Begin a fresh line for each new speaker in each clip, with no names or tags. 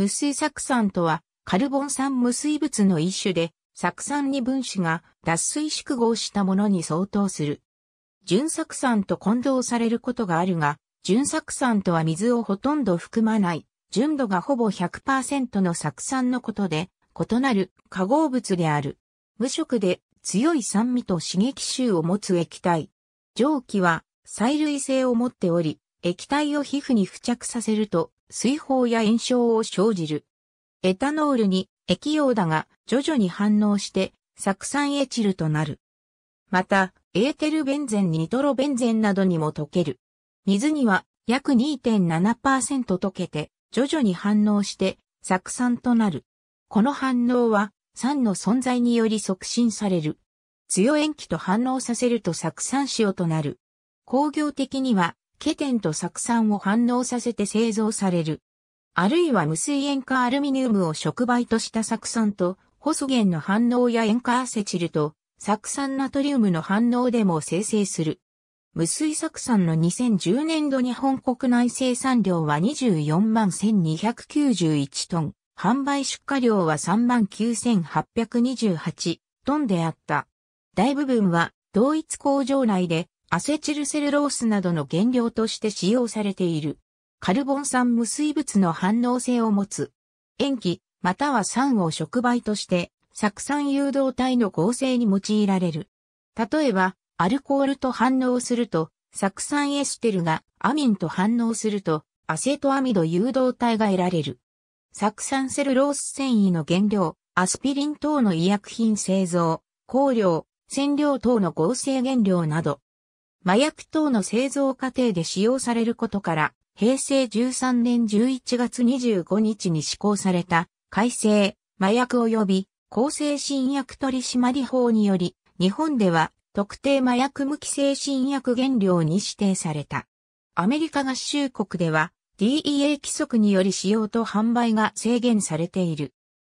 無水酢酸とは、カルボン酸無水物の一種で、酢酸に分子が脱水縮合したものに相当する。純酢酸と混同されることがあるが、純酢酸とは水をほとんど含まない、純度がほぼ100%の酢酸のことで、異なる化合物である。無色で強い酸味と刺激臭を持つ液体。蒸気は細類性を持っており、液体を皮膚に付着させると水泡や炎症を生じる。エタノールに液溶だが徐々に反応して酢酸エチルとなる。また、エーテルベンゼン、ニトロベンゼンなどにも溶ける。水には約2.7%溶けて徐々に反応して酢酸となる。この反応は酸の存在により促進される。強塩基と反応させると酢酸塩となる。工業的にはケテンと酢酸を反応させて製造される。あるいは無水塩化アルミニウムを触媒とした酢酸と、ホスゲンの反応や塩化アセチルと、酢酸ナトリウムの反応でも生成する。無水酢酸の2010年度日本国内生産量は24万1291トン、販売出荷量は3万9828トンであった。大部分は同一工場内でアセチルセルロースなどの原料として使用されている。カルボン酸無水物の反応性を持つ。塩基、または酸を触媒として、酢酸誘導体の合成に用いられる。例えば、アルコールと反応すると、酢酸エステルがアミンと反応すると、アセトアミド誘導体が得られる。酢酸セルロース繊維の原料、アスピリン等の医薬品製造、香料、染料等の合成原料など、麻薬等の製造過程で使用されることから、平成13年11月25日に施行された改正麻薬及び抗精神薬取締法により、日本では特定麻薬無規制新薬原料に指定された。アメリカ合衆国では DEA 規則により使用と販売が制限されている。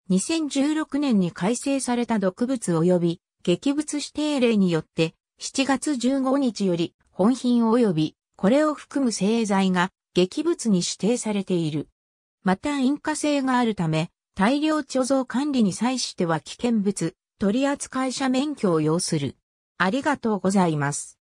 2016年に改正された毒物及び劇物指定例によって7月15日より本品及びこれを含む製剤が劇物に指定されている。また引火性があるため、大量貯蔵管理に際しては危険物、取扱者免許を要する。ありがとうございます。